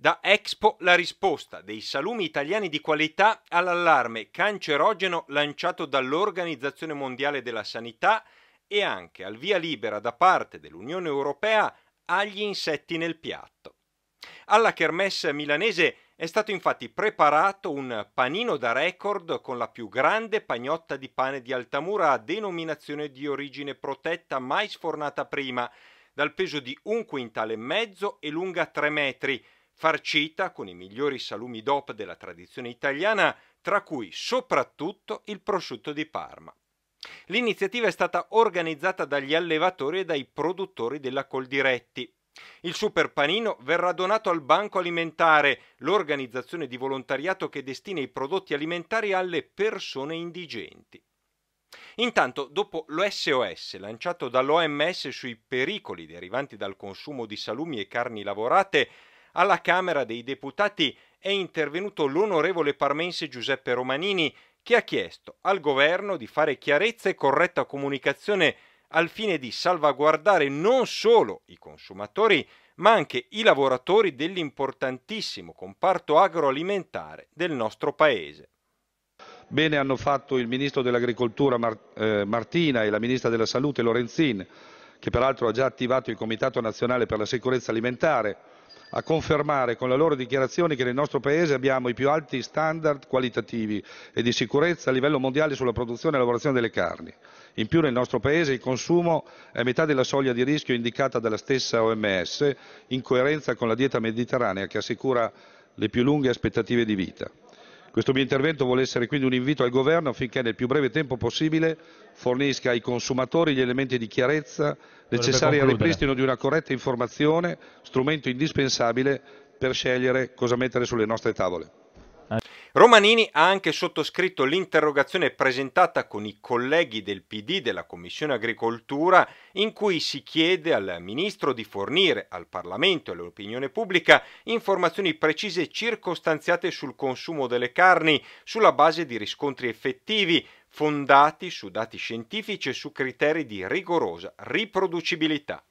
Da Expo la risposta dei salumi italiani di qualità all'allarme cancerogeno lanciato dall'Organizzazione Mondiale della Sanità e anche al via libera da parte dell'Unione Europea agli insetti nel piatto. Alla kermesse milanese è stato infatti preparato un panino da record con la più grande pagnotta di pane di Altamura a denominazione di origine protetta mai sfornata prima, dal peso di un quintale e mezzo e lunga 3 metri, farcita con i migliori salumi DOP della tradizione italiana, tra cui soprattutto il prosciutto di Parma. L'iniziativa è stata organizzata dagli allevatori e dai produttori della Coldiretti. Il super panino verrà donato al Banco Alimentare, l'organizzazione di volontariato che destina i prodotti alimentari alle persone indigenti. Intanto, dopo l'OSOS lanciato dall'OMS sui pericoli derivanti dal consumo di salumi e carni lavorate, alla Camera dei Deputati è intervenuto l'onorevole parmense Giuseppe Romanini che ha chiesto al governo di fare chiarezza e corretta comunicazione al fine di salvaguardare non solo i consumatori, ma anche i lavoratori dell'importantissimo comparto agroalimentare del nostro Paese. Bene hanno fatto il Ministro dell'Agricoltura eh, Martina e la Ministra della Salute Lorenzin, che peraltro ha già attivato il Comitato nazionale per la sicurezza alimentare, a confermare con le loro dichiarazioni che nel nostro Paese abbiamo i più alti standard qualitativi e di sicurezza a livello mondiale sulla produzione e lavorazione delle carni. In più nel nostro Paese il consumo è a metà della soglia di rischio indicata dalla stessa OMS, in coerenza con la dieta mediterranea che assicura le più lunghe aspettative di vita. Questo mio intervento vuole essere quindi un invito al Governo affinché nel più breve tempo possibile fornisca ai consumatori gli elementi di chiarezza necessari al ripristino di una corretta informazione, strumento indispensabile per scegliere cosa mettere sulle nostre tavole. Romanini ha anche sottoscritto l'interrogazione presentata con i colleghi del PD della Commissione Agricoltura in cui si chiede al Ministro di fornire al Parlamento e all'opinione pubblica informazioni precise e circostanziate sul consumo delle carni sulla base di riscontri effettivi fondati su dati scientifici e su criteri di rigorosa riproducibilità.